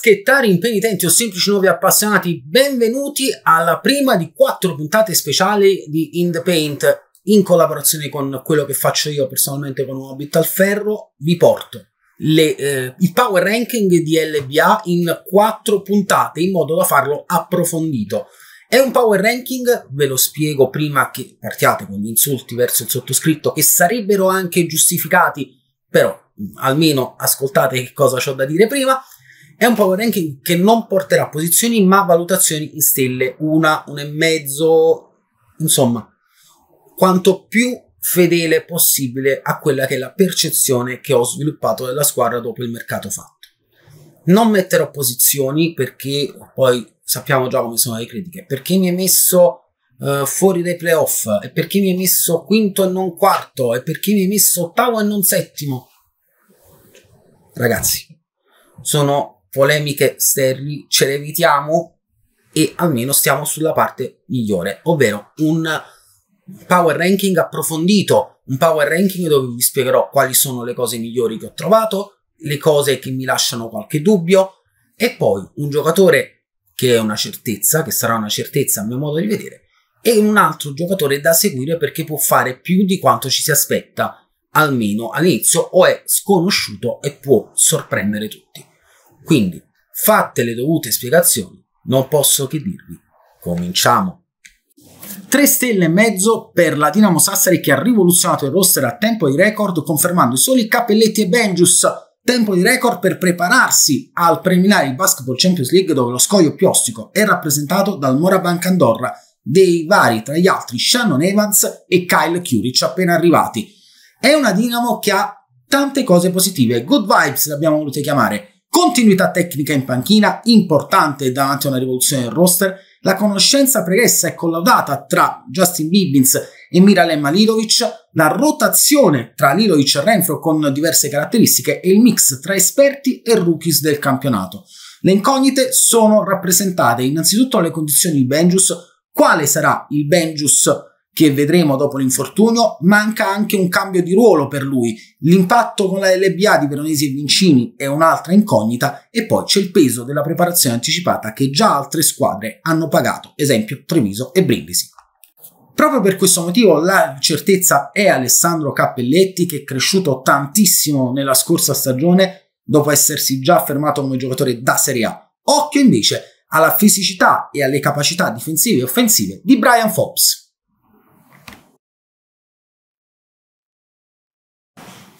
baschettari impenitenti o semplici nuovi appassionati, benvenuti alla prima di quattro puntate speciali di In The Paint in collaborazione con quello che faccio io personalmente con Hobbit al Ferro. Vi porto le, eh, il power ranking di LBA in quattro puntate in modo da farlo approfondito. È un power ranking, ve lo spiego prima che partiate con gli insulti verso il sottoscritto, che sarebbero anche giustificati, però almeno ascoltate che cosa ho da dire prima. È un power ranking che non porterà posizioni ma valutazioni in stelle, una, un e mezzo, insomma, quanto più fedele possibile a quella che è la percezione che ho sviluppato della squadra dopo il mercato fatto. Non metterò posizioni perché poi sappiamo già come sono le critiche, perché mi hai messo uh, fuori dai playoff, e perché mi hai messo quinto e non quarto, e perché mi hai messo ottavo e non settimo. Ragazzi, sono polemiche sterili ce le evitiamo e almeno stiamo sulla parte migliore, ovvero un power ranking approfondito, un power ranking dove vi spiegherò quali sono le cose migliori che ho trovato, le cose che mi lasciano qualche dubbio e poi un giocatore che è una certezza, che sarà una certezza a mio modo di vedere, e un altro giocatore da seguire perché può fare più di quanto ci si aspetta, almeno all'inizio, o è sconosciuto e può sorprendere tutti. Quindi, fatte le dovute spiegazioni, non posso che dirvi, cominciamo. 3 stelle e mezzo per la Dinamo Sassari che ha rivoluzionato il roster a tempo di record confermando i soli Cappelletti e Benjus tempo di record per prepararsi al preliminare di Basketball Champions League dove lo scoglio più ostico è rappresentato dal Morabank Andorra dei vari tra gli altri Shannon Evans e Kyle Curich appena arrivati. È una Dinamo che ha tante cose positive, good vibes l'abbiamo volute chiamare, Continuità tecnica in panchina, importante davanti a una rivoluzione del roster, la conoscenza pregressa e collaudata tra Justin Bibbins e Miralem Malidovic, la rotazione tra Lidovic e Renfro con diverse caratteristiche e il mix tra esperti e rookies del campionato. Le incognite sono rappresentate innanzitutto alle condizioni di Benjus, quale sarà il Benjus che vedremo dopo l'infortunio, manca anche un cambio di ruolo per lui. L'impatto con la LBA di Veronesi e Vincini è un'altra incognita e poi c'è il peso della preparazione anticipata che già altre squadre hanno pagato, esempio Treviso e Brindisi. Proprio per questo motivo la certezza è Alessandro Cappelletti che è cresciuto tantissimo nella scorsa stagione dopo essersi già affermato come giocatore da Serie A. Occhio invece alla fisicità e alle capacità difensive e offensive di Brian Fobbs.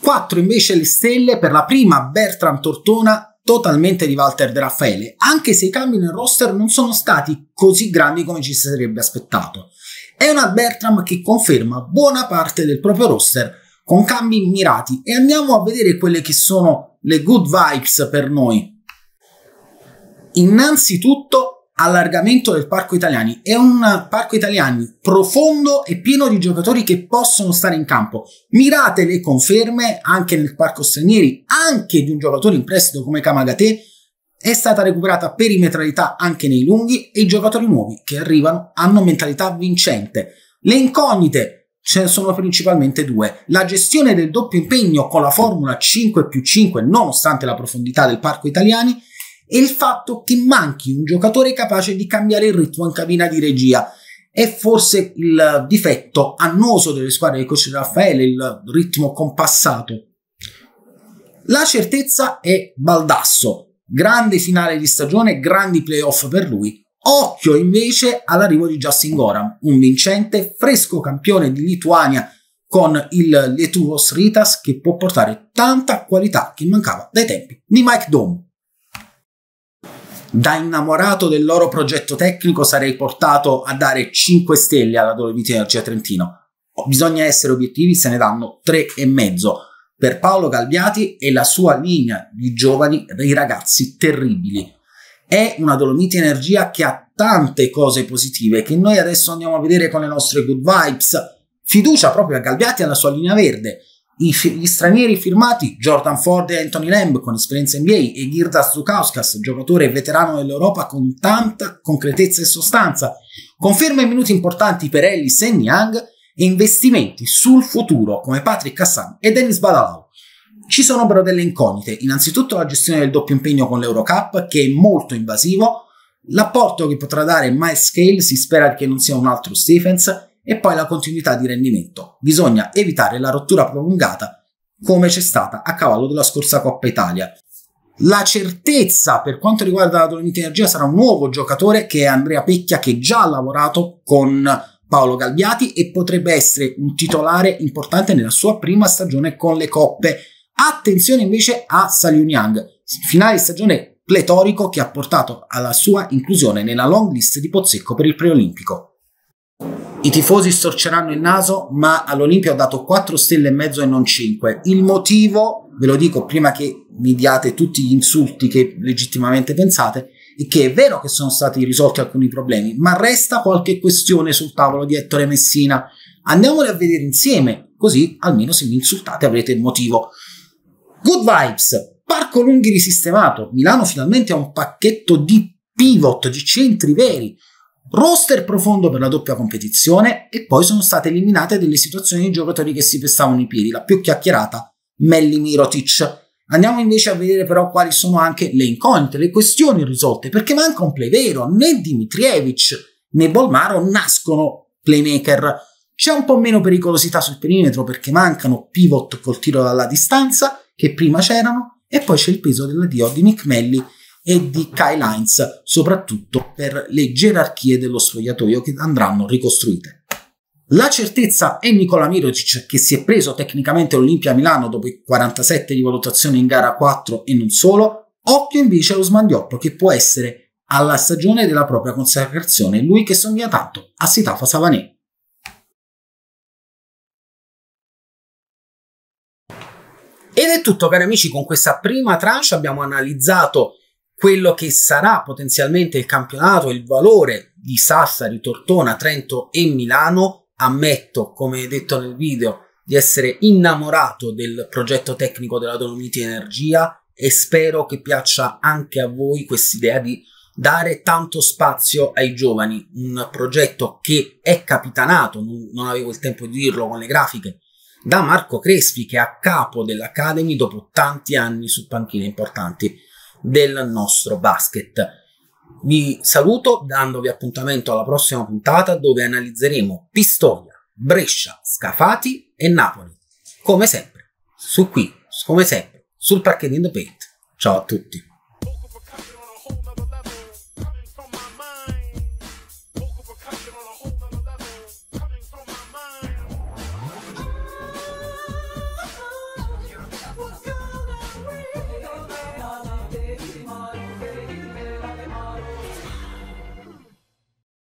4 invece le stelle per la prima Bertram Tortona totalmente di Walter De Raffaele, anche se i cambi nel roster non sono stati così grandi come ci si sarebbe aspettato. È una Bertram che conferma buona parte del proprio roster con cambi mirati e andiamo a vedere quelle che sono le good vibes per noi. Innanzitutto allargamento del parco italiani. È un parco italiani profondo e pieno di giocatori che possono stare in campo. Mirate le conferme anche nel parco stranieri, anche di un giocatore in prestito come Kamagate. È stata recuperata perimetralità anche nei lunghi e i giocatori nuovi che arrivano hanno mentalità vincente. Le incognite ce ne sono principalmente due. La gestione del doppio impegno con la formula 5 più 5 nonostante la profondità del parco italiani e il fatto che manchi un giocatore capace di cambiare il ritmo in cabina di regia. È forse il difetto annoso delle squadre di coach Raffaele, il ritmo compassato. La certezza è Baldasso. Grande finale di stagione, grandi playoff per lui. Occhio invece all'arrivo di Justin Goram, un vincente, fresco campione di Lituania con il Lietuvos Ritas che può portare tanta qualità che mancava dai tempi di Mike Dome. Da innamorato del loro progetto tecnico sarei portato a dare 5 stelle alla Dolomiti Energia Trentino. Oh, bisogna essere obiettivi, se ne danno 3,5 per Paolo Galbiati e la sua linea di giovani, dei ragazzi terribili. È una Dolomiti Energia che ha tante cose positive che noi adesso andiamo a vedere con le nostre good vibes. Fiducia proprio a Galbiati e alla sua linea verde gli stranieri firmati Jordan Ford e Anthony Lamb con esperienza NBA e Girdas Zukauskas, giocatore veterano dell'Europa con tanta concretezza e sostanza, conferma i minuti importanti per Ellis e Young e investimenti sul futuro come Patrick Hassan e Dennis Badalau. Ci sono però delle incognite, innanzitutto la gestione del doppio impegno con l'Eurocup che è molto invasivo, l'apporto che potrà dare Miles Scale si spera che non sia un altro Stephens, e poi la continuità di rendimento. Bisogna evitare la rottura prolungata come c'è stata a cavallo della scorsa Coppa Italia. La certezza per quanto riguarda la Dolomiti Energia sarà un nuovo giocatore che è Andrea Pecchia che già ha lavorato con Paolo Galbiati e potrebbe essere un titolare importante nella sua prima stagione con le coppe. Attenzione invece a Salyun Yang, finale di stagione pletorico che ha portato alla sua inclusione nella long list di Pozzecco per il preolimpico. I tifosi storceranno il naso, ma all'Olimpia ho dato 4 stelle e mezzo e non 5. Il motivo, ve lo dico prima che mi diate tutti gli insulti che legittimamente pensate, è che è vero che sono stati risolti alcuni problemi, ma resta qualche questione sul tavolo di Ettore Messina. Andiamole a vedere insieme, così almeno se mi insultate avrete il motivo. Good vibes! Parco Lunghi risistemato. Milano finalmente ha un pacchetto di pivot, di centri veri roster profondo per la doppia competizione e poi sono state eliminate delle situazioni di giocatori che si pestavano i piedi, la più chiacchierata Melli Mirotic. Andiamo invece a vedere però quali sono anche le incognite, le questioni risolte, perché manca un play vero, né Dimitrievic né Bolmaro nascono playmaker. C'è un po' meno pericolosità sul perimetro perché mancano pivot col tiro dalla distanza, che prima c'erano, e poi c'è il peso dell'addio di Nick Melli e di Kyle Lines, soprattutto per le gerarchie dello sfogliatoio che andranno ricostruite. La certezza è Nicola Mirocic che si è preso tecnicamente l'Olimpia Milano dopo i 47 di valutazione in gara 4 e non solo. Occhio invece allo smandiotto che può essere alla stagione della propria consacrazione, lui che somiglia tanto a Sitafa Savanè. Ed è tutto cari amici, con questa prima tranche abbiamo analizzato quello che sarà potenzialmente il campionato, il valore di Sassari, Tortona, Trento e Milano. Ammetto, come detto nel video, di essere innamorato del progetto tecnico della Dolomiti Energia e spero che piaccia anche a voi quest'idea di dare tanto spazio ai giovani, un progetto che è capitanato, non avevo il tempo di dirlo con le grafiche, da Marco Crespi che è a capo dell'Academy dopo tanti anni su panchine importanti del nostro basket. Vi saluto dandovi appuntamento alla prossima puntata dove analizzeremo Pistoia, Brescia, Scafati e Napoli. Come sempre, su qui, come sempre, sul parquet in the paint. Ciao a tutti.